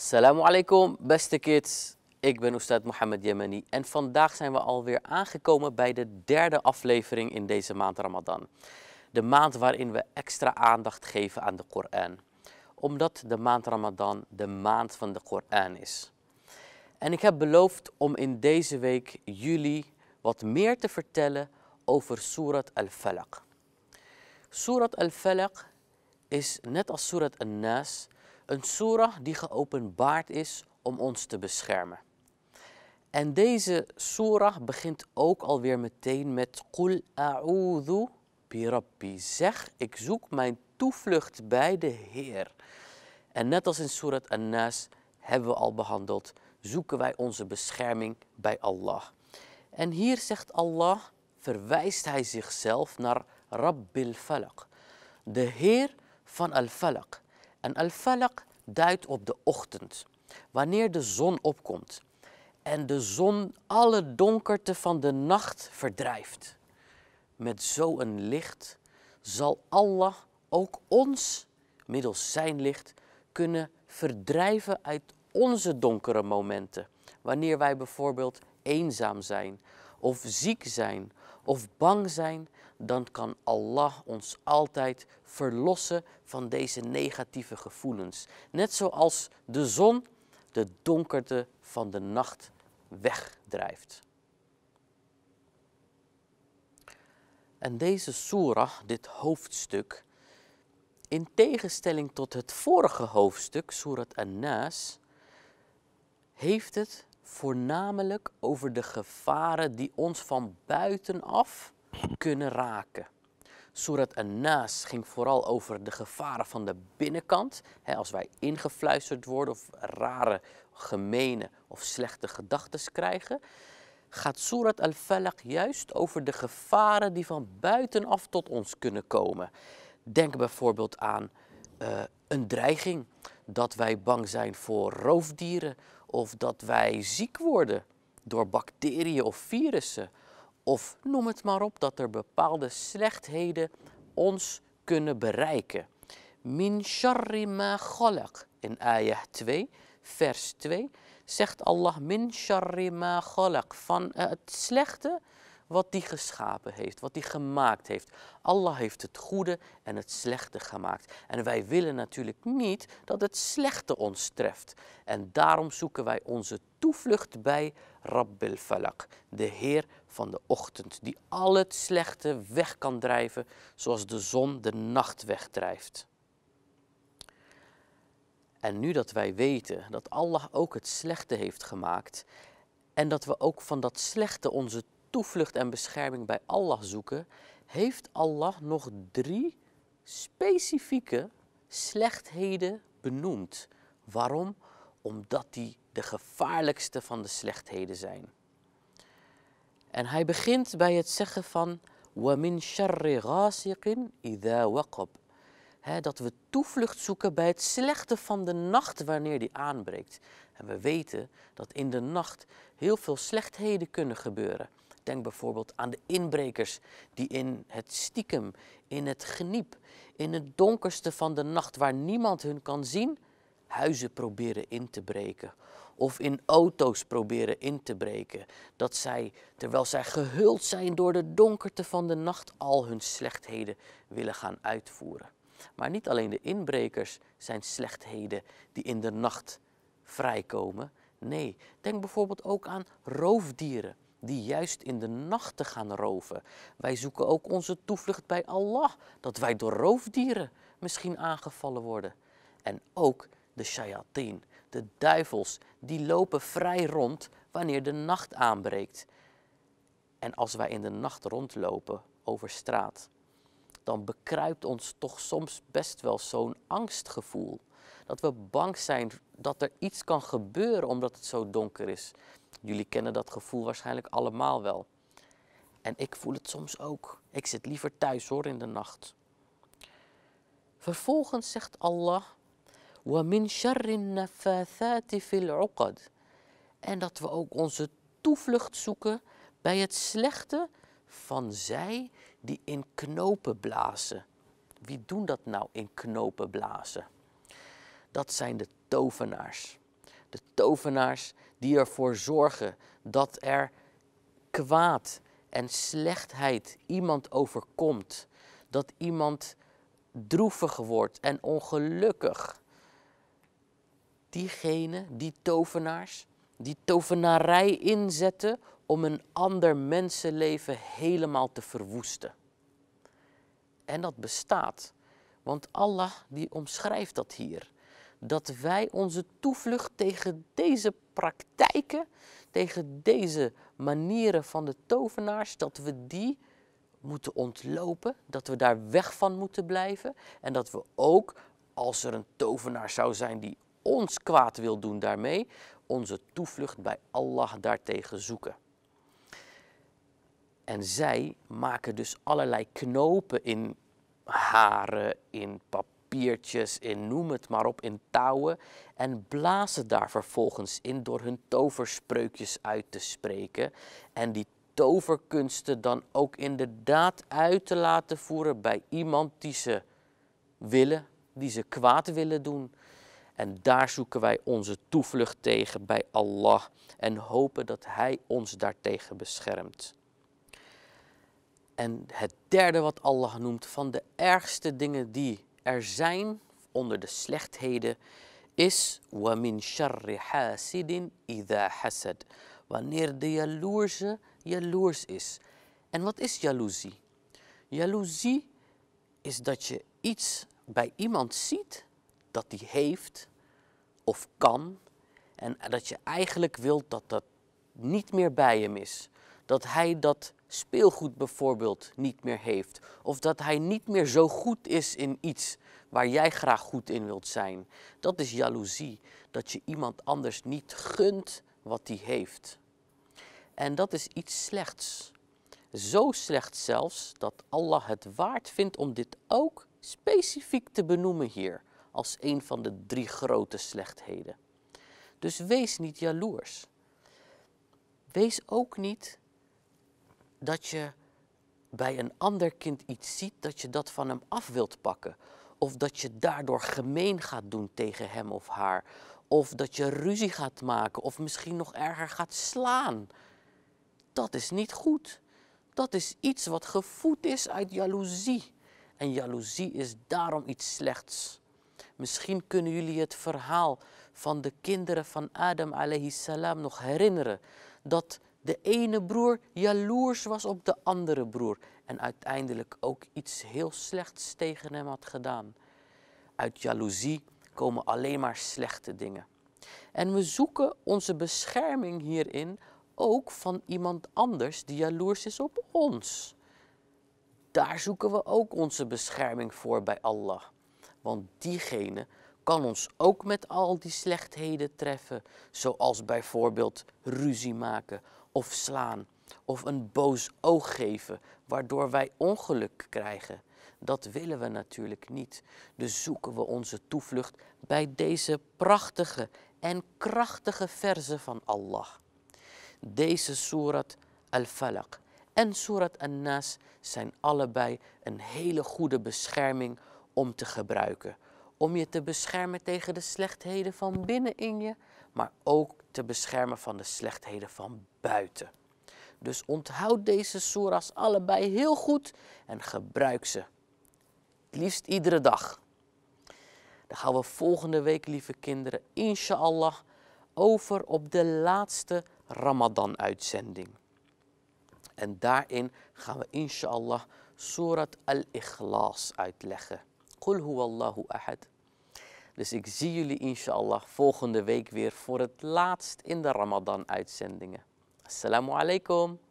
Assalamu alaikum, beste kids. Ik ben Oestad Mohammed Yemeni en vandaag zijn we alweer aangekomen bij de derde aflevering in deze maand Ramadan. De maand waarin we extra aandacht geven aan de Koran. Omdat de maand Ramadan de maand van de Koran is. En ik heb beloofd om in deze week jullie wat meer te vertellen over Surat al-Falaq. Surat al-Falaq is net als Surat al-Nas een surah die geopenbaard is om ons te beschermen. En deze surah begint ook alweer meteen met Qul a'udhu rabbi Zeg, ik zoek mijn toevlucht bij de Heer. En net als in Surat An-Nas hebben we al behandeld, zoeken wij onze bescherming bij Allah. En hier zegt Allah, verwijst hij zichzelf naar Rabbil Falak, de Heer van Al-Falak. En al-falaq duidt op de ochtend, wanneer de zon opkomt en de zon alle donkerte van de nacht verdrijft. Met zo'n licht zal Allah ook ons middels zijn licht kunnen verdrijven uit onze donkere momenten. Wanneer wij bijvoorbeeld eenzaam zijn, of ziek zijn, of bang zijn dan kan Allah ons altijd verlossen van deze negatieve gevoelens. Net zoals de zon de donkerte van de nacht wegdrijft. En deze surah, dit hoofdstuk, in tegenstelling tot het vorige hoofdstuk, Surat An-Nas, heeft het voornamelijk over de gevaren die ons van buitenaf kunnen raken. Surat An-Nas ging vooral over de gevaren van de binnenkant. als wij ingefluisterd worden of rare, gemene of slechte gedachten krijgen. Gaat Surat Al-Falaq juist over de gevaren die van buitenaf tot ons kunnen komen. Denk bijvoorbeeld aan eh, een dreiging. Dat wij bang zijn voor roofdieren of dat wij ziek worden door bacteriën of virussen of noem het maar op dat er bepaalde slechtheden ons kunnen bereiken. Min sharri ma khalaq. In ayah 2, vers 2, zegt Allah min sharri ma khalaq. Van eh, het slechte wat die geschapen heeft, wat die gemaakt heeft. Allah heeft het goede en het slechte gemaakt. En wij willen natuurlijk niet dat het slechte ons treft. En daarom zoeken wij onze toevlucht bij Rabbil Falak, de Heer van de ochtend, die al het slechte weg kan drijven, zoals de zon de nacht wegdrijft. En nu dat wij weten dat Allah ook het slechte heeft gemaakt en dat we ook van dat slechte onze toevlucht en bescherming bij Allah zoeken, heeft Allah nog drie specifieke slechtheden benoemd. Waarom? Omdat die de gevaarlijkste van de slechtheden zijn. En hij begint bij het zeggen van min شَرِّ غَاسِقٍ إِذَا وَقَبْ dat we toevlucht zoeken bij het slechte van de nacht wanneer die aanbreekt. En we weten dat in de nacht heel veel slechtheden kunnen gebeuren. Denk bijvoorbeeld aan de inbrekers die in het stiekem, in het geniep, in het donkerste van de nacht waar niemand hun kan zien, huizen proberen in te breken of in auto's proberen in te breken. Dat zij, terwijl zij gehuld zijn door de donkerte van de nacht, al hun slechtheden willen gaan uitvoeren. Maar niet alleen de inbrekers zijn slechtheden die in de nacht vrijkomen. Nee, denk bijvoorbeeld ook aan roofdieren die juist in de nachten gaan roven. Wij zoeken ook onze toevlucht bij Allah, dat wij door roofdieren misschien aangevallen worden. En ook de shayateen, de duivels, die lopen vrij rond wanneer de nacht aanbreekt. En als wij in de nacht rondlopen over straat, dan bekruipt ons toch soms best wel zo'n angstgevoel. Dat we bang zijn dat er iets kan gebeuren omdat het zo donker is. Jullie kennen dat gevoel waarschijnlijk allemaal wel. En ik voel het soms ook. Ik zit liever thuis hoor in de nacht. Vervolgens zegt Allah وَمِنْ شَرِّ النَّفَّاثَاتِ فِي الْعُقَدِ En dat we ook onze toevlucht zoeken bij het slechte van zij die in knopen blazen. Wie doen dat nou in knopen blazen? Dat zijn de tovenaars. De tovenaars die ervoor zorgen dat er kwaad en slechtheid iemand overkomt. Dat iemand droevig wordt en ongelukkig diegenen, die tovenaars, die tovenarij inzetten om een ander mensenleven helemaal te verwoesten. En dat bestaat, want Allah die omschrijft dat hier. Dat wij onze toevlucht tegen deze praktijken, tegen deze manieren van de tovenaars, dat we die moeten ontlopen, dat we daar weg van moeten blijven en dat we ook, als er een tovenaar zou zijn die ons kwaad wil doen daarmee, onze toevlucht bij Allah daartegen zoeken. En zij maken dus allerlei knopen in haren, in papiertjes, in noem het maar op, in touwen. En blazen daar vervolgens in door hun toverspreukjes uit te spreken. En die toverkunsten dan ook inderdaad uit te laten voeren bij iemand die ze willen, die ze kwaad willen doen. En daar zoeken wij onze toevlucht tegen bij Allah en hopen dat Hij ons daartegen beschermt. En het derde wat Allah noemt van de ergste dingen die er zijn onder de slechtheden is min sharri hasidin إِذَا hasad. Wanneer de jaloerse jaloers is. En wat is jaloezie? Jaloezie is dat je iets bij iemand ziet dat die heeft of kan. En dat je eigenlijk wilt dat dat niet meer bij hem is. Dat hij dat speelgoed bijvoorbeeld niet meer heeft. Of dat hij niet meer zo goed is in iets waar jij graag goed in wilt zijn. Dat is jaloezie. Dat je iemand anders niet gunt wat hij heeft. En dat is iets slechts. Zo slecht zelfs dat Allah het waard vindt om dit ook specifiek te benoemen hier als een van de drie grote slechtheden. Dus wees niet jaloers. Wees ook niet dat je bij een ander kind iets ziet dat je dat van hem af wilt pakken. Of dat je daardoor gemeen gaat doen tegen hem of haar. Of dat je ruzie gaat maken of misschien nog erger gaat slaan. Dat is niet goed. Dat is iets wat gevoed is uit jaloezie. En jaloezie is daarom iets slechts. Misschien kunnen jullie het verhaal van de kinderen van Adam salam nog herinneren. Dat de ene broer jaloers was op de andere broer. En uiteindelijk ook iets heel slechts tegen hem had gedaan. Uit jaloezie komen alleen maar slechte dingen. En we zoeken onze bescherming hierin ook van iemand anders die jaloers is op ons. Daar zoeken we ook onze bescherming voor bij Allah want diegene kan ons ook met al die slechtheden treffen, zoals bijvoorbeeld ruzie maken of slaan of een boos oog geven, waardoor wij ongeluk krijgen. Dat willen we natuurlijk niet. Dus zoeken we onze toevlucht bij deze prachtige en krachtige verzen van Allah. Deze Surat al-Falaq en Surat an-Nas zijn allebei een hele goede bescherming om te gebruiken. Om je te beschermen tegen de slechtheden van binnen in je, maar ook te beschermen van de slechtheden van buiten. Dus onthoud deze soeras allebei heel goed en gebruik ze. Het liefst iedere dag. Dan gaan we volgende week, lieve kinderen, inshallah, over op de laatste Ramadan-uitzending. En daarin gaan we inshallah Surat al-Ikhlas uitleggen. Qul huwallahu ahad. Dus ik zie jullie inshallah volgende week weer voor het laatst in de Ramadan-uitzendingen. Assalamu alaikum.